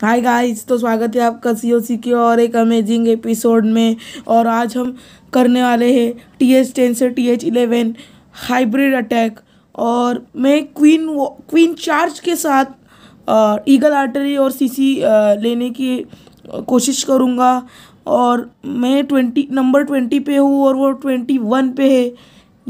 hi guys तो स्वागत है आपका सी ओ सी के और एक अमेजिंग एपिसोड में और आज हम करने वाले हैं टी एच टेन से T H eleven hybrid attack और मैं क्वीन क्वीन चार्ज के साथ ईगल आर्टरी और सीसी लेने की कोशिश करूँगा और मैं ट्वेंटी नंबर ट्वेंटी पे हूँ और वो ट्वेंटी वन पे है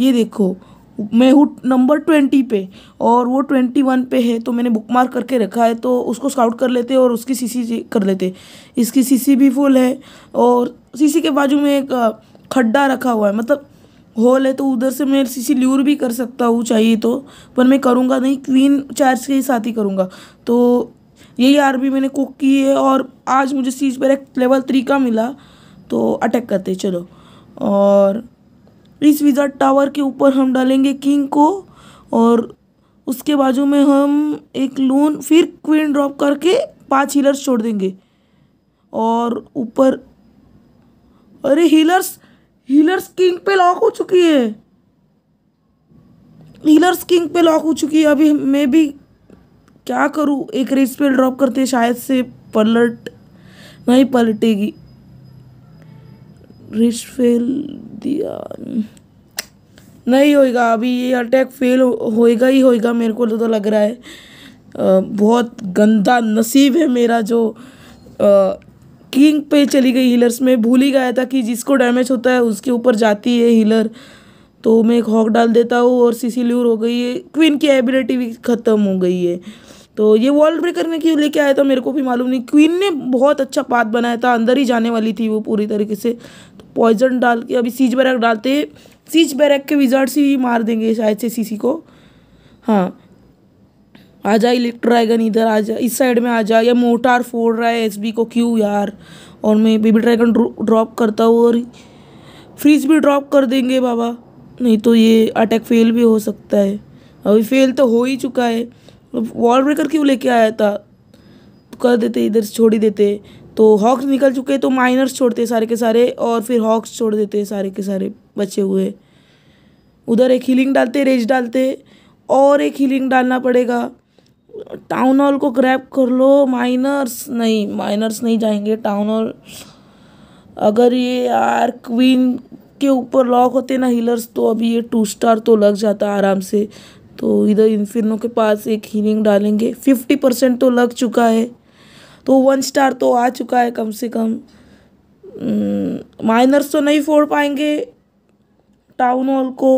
ये देखो मैं हूँ नंबर ट्वेंटी पे और वो ट्वेंटी वन पे है तो मैंने बुक मार्क करके रखा है तो उसको स्काउट कर लेते और उसकी सीसी कर लेते इसकी सीसी भी फुल है और सीसी के बाजू में एक खड्डा रखा हुआ है मतलब होल है तो उधर से मैं सीसी ल्यूर भी कर सकता हूँ चाहिए तो पर मैं करूँगा नहीं क्वीन चार्ज के ही साथ ही करूँगा तो यही भी मैंने कुक की है और आज मुझे सीज पर एक लेवल थ्री का मिला तो अटैक करते चलो और इस विज़ार्ड टावर के ऊपर हम डालेंगे किंग को और उसके बाजू में हम एक लून फिर क्वीन ड्रॉप करके पांच हीलर्स छोड़ देंगे और ऊपर अरे हीलर्स हीलर्स किंग पे लॉक हो चुकी है हीलर्स किंग पे लॉक हो चुकी है अभी मैं भी क्या करूँ एक रेस पे ड्रॉप करते शायद से पलट नहीं पलटेगी रिच फेल दिया नहीं होएगा अभी ये अटैक फेल होएगा ही होएगा मेरे को तो, तो लग रहा है आ, बहुत गंदा नसीब है मेरा जो आ, किंग पे चली गई हीलर्स में भूल ही गया था कि जिसको डैमेज होता है उसके ऊपर जाती है हीलर तो मैं एक हॉक डाल देता हूँ और सीसी ल्यूर हो गई है क्वीन की एबिलिटी भी ख़त्म हो गई है तो ये वॉल ब्रेकर ने क्यों लेके आया था मेरे को भी मालूम नहीं क्वीन ने बहुत अच्छा पाथ बनाया था अंदर ही जाने वाली थी वो पूरी तरीके से पॉइजन डाल के अभी सीज बैरक डालते हैं सीज बैरक के से ही मार देंगे शायद से सीसी को हाँ आ जा इलेक्ट्राइगन इधर आ जा इस साइड में आ जा या मोटार फोड़ रहा है एसबी को क्यों यार और मैं बेबी ड्रैगन ड्रॉप करता हूँ और फ्रीज भी ड्रॉप कर देंगे बाबा नहीं तो ये अटैक फेल भी हो सकता है अभी फेल तो हो ही चुका है वॉल ब्रेकर क्यों लेके आया था कर देते इधर छोड़ ही देते तो हॉक्स निकल चुके तो माइनर्स छोड़ते सारे के सारे और फिर हॉक्स छोड़ देते सारे के सारे बचे हुए उधर एक हीलिंग डालते रेज डालते और एक हीलिंग डालना पड़ेगा टाउन हॉल को ग्रैप कर लो माइनर्स नहीं माइनर्स नहीं जाएंगे टाउन हॉल अगर ये आर क्वीन के ऊपर लॉक होते ना हीलर्स तो अभी ये टू स्टार तो लग जाता आराम से तो इधर इन्फिनो के पास एक हीलिंग डालेंगे फिफ्टी परसेंट तो लग चुका है तो वन स्टार तो आ चुका है कम से कम माइनर्स हम्म, तो नहीं फोड़ पाएंगे टाउन हॉल को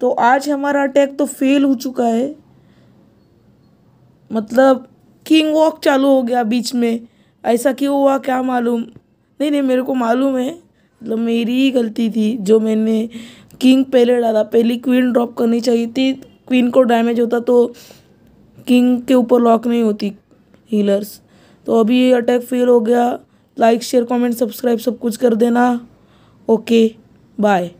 तो आज हमारा अटैक तो फेल हो चुका है मतलब किंग वॉक चालू हो गया बीच में ऐसा क्यों हुआ क्या मालूम नहीं नहीं मेरे को मालूम है मतलब मेरी ही गलती थी जो मैंने किंग पहले डाला पहली क्वीन ड्रॉप करनी चाहिए थी क्वीन को डैमेज होता तो किंग के ऊपर लॉक नहीं होती हीलर्स तो अभी अटैक फेल हो गया लाइक शेयर कमेंट सब्सक्राइब सब कुछ कर देना ओके बाय